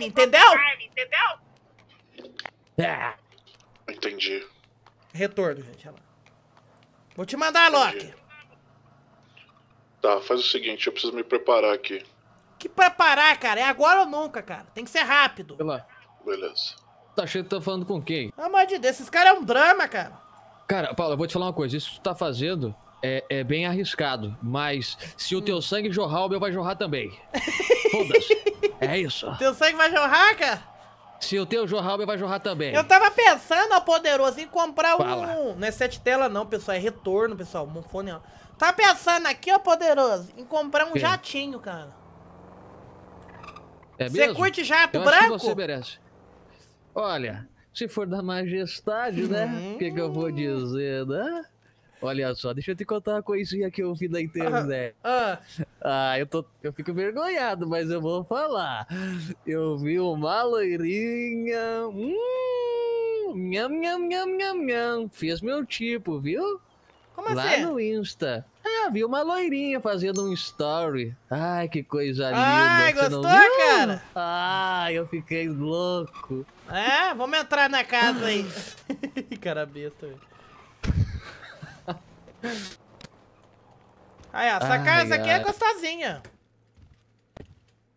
entendeu? entendeu? É. Entendi. Retorno, gente. Olha lá. Vou te mandar, Loki. Tá, faz o seguinte, eu preciso me preparar aqui. Que preparar, cara? É agora ou nunca, cara? Tem que ser rápido. Lá. Beleza. Tá achando que tá falando com quem? Pelo amor de Deus, esses caras é um drama, cara. Cara, Paulo, eu vou te falar uma coisa. Isso que tu tá fazendo é, é bem arriscado, mas se o teu hum. sangue jorrar, o meu vai jorrar também. Foda-se. É isso. Teu sangue vai jorrar, cara? Se o teu jorrar, o meu vai jorrar também. Eu tava pensando, ó, poderoso, em comprar Fala. um. Não é sete tela, não, pessoal. É retorno, pessoal. Um fone, ó. Tá pensando aqui, ó, poderoso, em comprar um Sim. jatinho, cara. É mesmo? Você curte jato Eu branco? você merece. Olha, se for da majestade, né? Uhum. O que, que eu vou dizer, né? Olha só, deixa eu te contar uma coisinha que eu vi na internet. Ah, ah. ah eu, tô, eu fico envergonhado, mas eu vou falar. Eu vi uma loirinha. Hum, nham, nham, nham, nham, nham. Fez meu tipo, viu? Como Lá assim? Lá no Insta. Ah, vi uma loirinha fazendo um story. Ai, que coisa linda. Ai, Você gostou, cara? Ai, ah, eu fiquei louco. É, vamos entrar na casa aí. cara besta, velho. Aí, ó, essa casa aqui é gostosinha.